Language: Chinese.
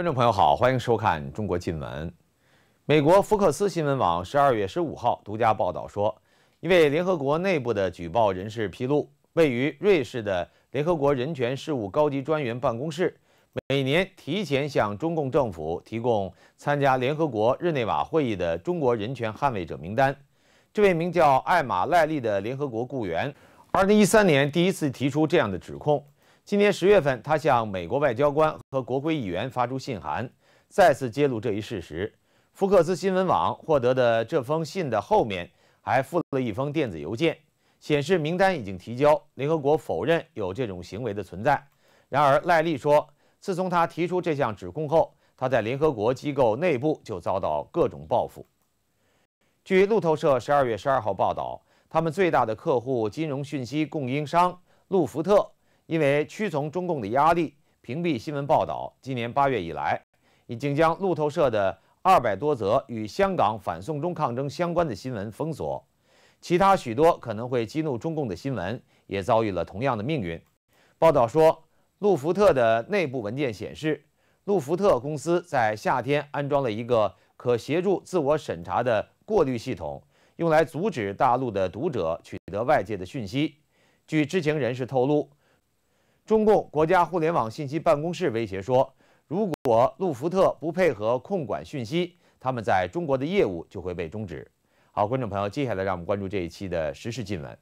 观众朋友好，欢迎收看《中国新闻》。美国福克斯新闻网十二月十五号独家报道说，一位联合国内部的举报人士披露，位于瑞士的联合国人权事务高级专员办公室每年提前向中共政府提供参加联合国日内瓦会议的中国人权捍卫者名单。这位名叫艾玛·赖利的联合国雇员，二零一三年第一次提出这样的指控。今年十月份，他向美国外交官和国会议员发出信函，再次揭露这一事实。福克斯新闻网获得的这封信的后面还附了一封电子邮件，显示名单已经提交。联合国否认有这种行为的存在。然而，赖利说，自从他提出这项指控后，他在联合国机构内部就遭到各种报复。据路透社十二月十二号报道，他们最大的客户——金融信息供应商路福特。因为屈从中共的压力，屏蔽新闻报道。今年八月以来，已经将路透社的二百多则与香港反送中抗争相关的新闻封锁，其他许多可能会激怒中共的新闻也遭遇了同样的命运。报道说，路福特的内部文件显示，路福特公司在夏天安装了一个可协助自我审查的过滤系统，用来阻止大陆的读者取得外界的讯息。据知情人士透露。中共国家互联网信息办公室威胁说，如果路福特不配合控管讯息，他们在中国的业务就会被终止。好，观众朋友，接下来让我们关注这一期的时事新闻。